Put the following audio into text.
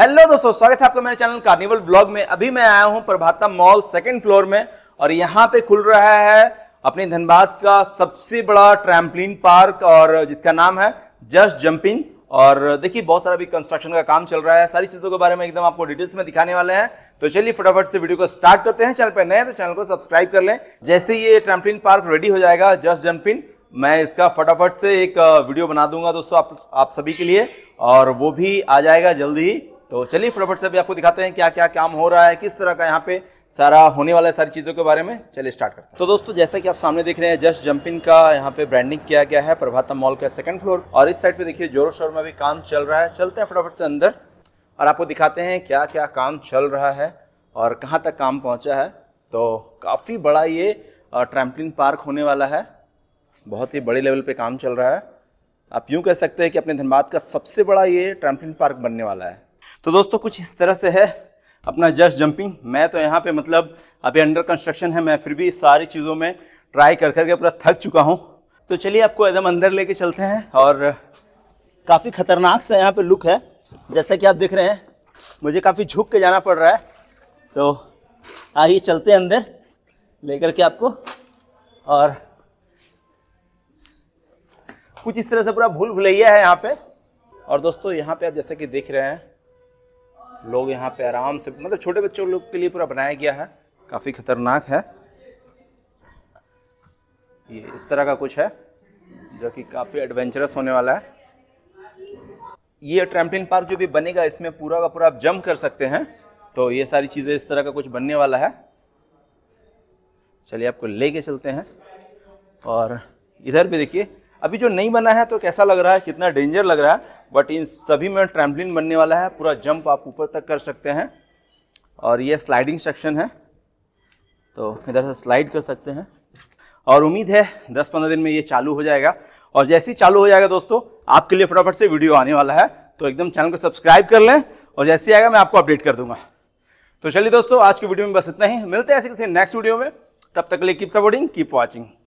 hello दोस्तों स्वागत है आपका मेरे चैनल कार्निवल ब्लॉग में अभी मैं आया हूं प्रभाता मॉल सेकंड फ्लोर में और यहां पे खुल रहा है अपने धनबाद का सबसे बड़ा ट्रैम्पलिन पार्क और जिसका नाम है जस्ट जंपिंग और देखिए बहुत सारा भी कंस्ट्रक्शन का काम चल रहा है सारी चीज़ों के बारे में एकदम आपको डिटेल्स में दिखाने वाले हैं तो चलिए फटाफट से वीडियो को स्टार्ट करते हैं चैनल पर नए तो चैनल को सब्सक्राइब कर लें जैसे ये ट्रैम्पलिन पार्क रेडी हो जाएगा जस्ट जंपिंग मैं इसका फटाफट से एक वीडियो बना दूंगा दोस्तों आप, आप सभी के लिए और वो भी आ जाएगा जल्दी ही तो चलिए फटाफट से भी आपको दिखाते हैं क्या क्या काम हो रहा है किस तरह का यहाँ पे सारा होने वाला है सारी चीज़ों के बारे में चलिए स्टार्ट करते हैं तो दोस्तों जैसा कि आप सामने देख रहे हैं जस्ट जंपिंग का यहाँ पे ब्रांडिंग किया गया है प्रभातम मॉल का सेकंड फ्लोर और इस साइड पे देखिए जोरों शोर में भी काम चल रहा है चलते हैं फटाफट से अंदर और आपको दिखाते हैं क्या क्या काम चल रहा है और कहाँ तक काम पहुँचा है तो काफ़ी बड़ा ये ट्रैम्पलिन पार्क होने वाला है बहुत ही बड़े लेवल पर काम चल रहा है आप यूँ कह सकते हैं कि अपने धनबाद का सबसे बड़ा ये ट्रैम्पलिन पार्क बनने वाला है तो दोस्तों कुछ इस तरह से है अपना जस्ट जंपिंग मैं तो यहाँ पे मतलब अभी अंडर कंस्ट्रक्शन है मैं फिर भी सारी चीज़ों में ट्राई कर करके पूरा थक चुका हूँ तो चलिए आपको एकदम अंदर लेके चलते हैं और काफ़ी ख़तरनाक सा यहाँ पे लुक है जैसा कि आप देख रहे हैं मुझे काफ़ी झुक के जाना पड़ रहा है तो आइए चलते हैं अंदर लेकर के आपको और कुछ इस तरह से पूरा भूल भुलैया है यहाँ पे और दोस्तों यहाँ पे आप जैसा कि देख रहे हैं लोग यहाँ पे आराम से मतलब छोटे बच्चों लोग के लिए पूरा बनाया गया है काफ़ी ख़तरनाक है ये इस तरह का कुछ है जो कि काफ़ी एडवेंचरस होने वाला है ये ट्रैम्पलिन पार्क जो भी बनेगा इसमें पूरा का पूरा आप जम्प कर सकते हैं तो ये सारी चीज़ें इस तरह का कुछ बनने वाला है चलिए आपको ले चलते हैं और इधर भी देखिए अभी जो नहीं बना है तो कैसा लग रहा है कितना डेंजर लग रहा है बट इन सभी में ट्रैम्पलिन बनने वाला है पूरा जंप आप ऊपर तक कर सकते हैं और ये स्लाइडिंग सेक्शन है तो इधर से स्लाइड कर सकते हैं और उम्मीद है 10-15 दिन में ये चालू हो जाएगा और जैसे ही चालू हो जाएगा दोस्तों आपके लिए फटाफट से वीडियो आने वाला है तो एकदम चैनल को सब्सक्राइब कर लें और जैसे ही आएगा मैं आपको अपडेट कर दूंगा तो चलिए दोस्तों आज की वीडियो में बस इतना ही मिलते हैं ऐसे किसी नेक्स्ट वीडियो में तब तक लिए कीप सपोर्टिंग कीप वॉचिंग